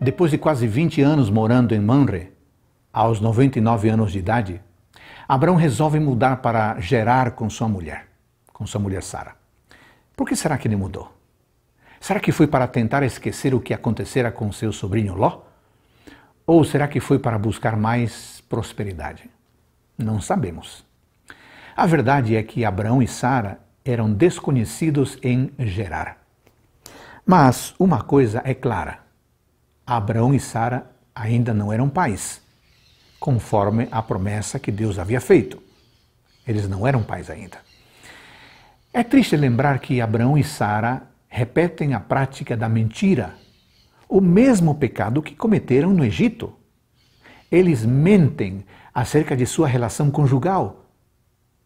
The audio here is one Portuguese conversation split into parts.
Depois de quase 20 anos morando em Manre, aos 99 anos de idade, Abraão resolve mudar para Gerar com sua mulher, com sua mulher Sara. Por que será que ele mudou? Será que foi para tentar esquecer o que acontecera com seu sobrinho Ló? Ou será que foi para buscar mais prosperidade? Não sabemos. A verdade é que Abraão e Sara eram desconhecidos em Gerar. Mas uma coisa é clara: Abraão e Sara ainda não eram pais, conforme a promessa que Deus havia feito. Eles não eram pais ainda. É triste lembrar que Abraão e Sara repetem a prática da mentira, o mesmo pecado que cometeram no Egito. Eles mentem acerca de sua relação conjugal.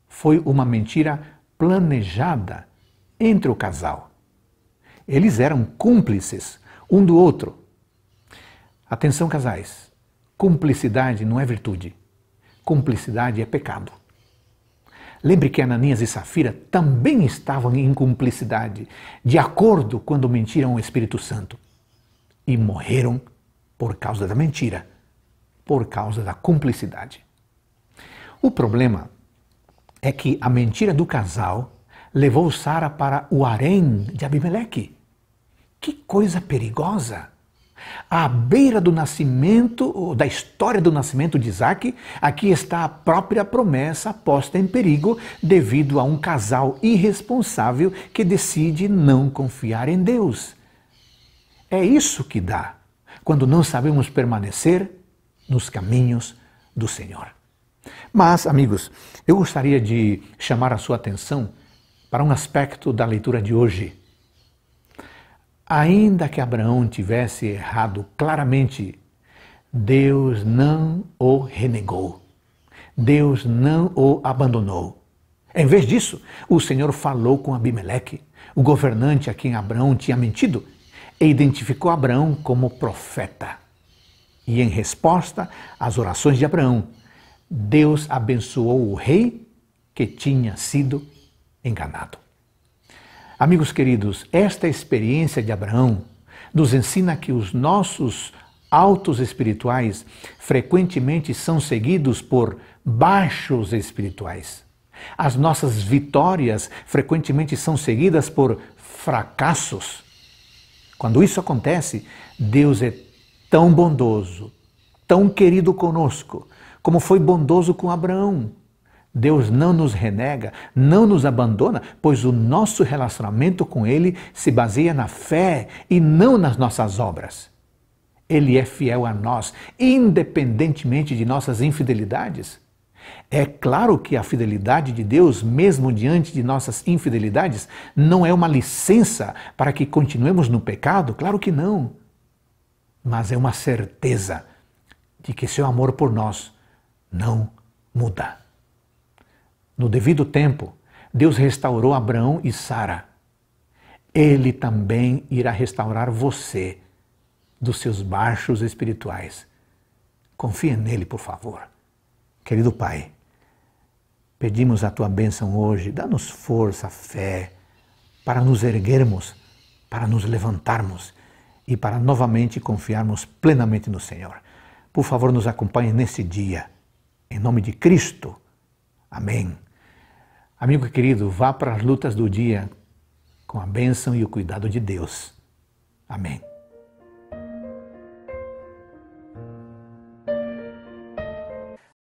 Foi uma mentira planejada entre o casal. Eles eram cúmplices um do outro Atenção, casais. Cumplicidade não é virtude. Cumplicidade é pecado. Lembre que Ananias e Safira também estavam em cumplicidade, de acordo quando mentiram ao Espírito Santo. E morreram por causa da mentira, por causa da cumplicidade. O problema é que a mentira do casal levou Sara para o harém de Abimeleque. Que coisa perigosa! À beira do nascimento, da história do nascimento de Isaac, aqui está a própria promessa posta em perigo devido a um casal irresponsável que decide não confiar em Deus. É isso que dá quando não sabemos permanecer nos caminhos do Senhor. Mas, amigos, eu gostaria de chamar a sua atenção para um aspecto da leitura de hoje Ainda que Abraão tivesse errado claramente, Deus não o renegou. Deus não o abandonou. Em vez disso, o Senhor falou com Abimeleque, o governante a quem Abraão tinha mentido, e identificou Abraão como profeta. E em resposta às orações de Abraão, Deus abençoou o rei que tinha sido enganado. Amigos queridos, esta experiência de Abraão nos ensina que os nossos altos espirituais frequentemente são seguidos por baixos espirituais. As nossas vitórias frequentemente são seguidas por fracassos. Quando isso acontece, Deus é tão bondoso, tão querido conosco, como foi bondoso com Abraão, Deus não nos renega, não nos abandona, pois o nosso relacionamento com Ele se baseia na fé e não nas nossas obras. Ele é fiel a nós, independentemente de nossas infidelidades. É claro que a fidelidade de Deus, mesmo diante de nossas infidelidades, não é uma licença para que continuemos no pecado, claro que não. Mas é uma certeza de que seu amor por nós não muda no devido tempo, Deus restaurou Abraão e Sara. Ele também irá restaurar você dos seus baixos espirituais. Confie nele, por favor. Querido Pai, pedimos a tua bênção hoje, dá-nos força, fé, para nos erguermos, para nos levantarmos e para novamente confiarmos plenamente no Senhor. Por favor, nos acompanhe nesse dia. Em nome de Cristo. Amém. Amigo querido, vá para as lutas do dia com a bênção e o cuidado de Deus. Amém.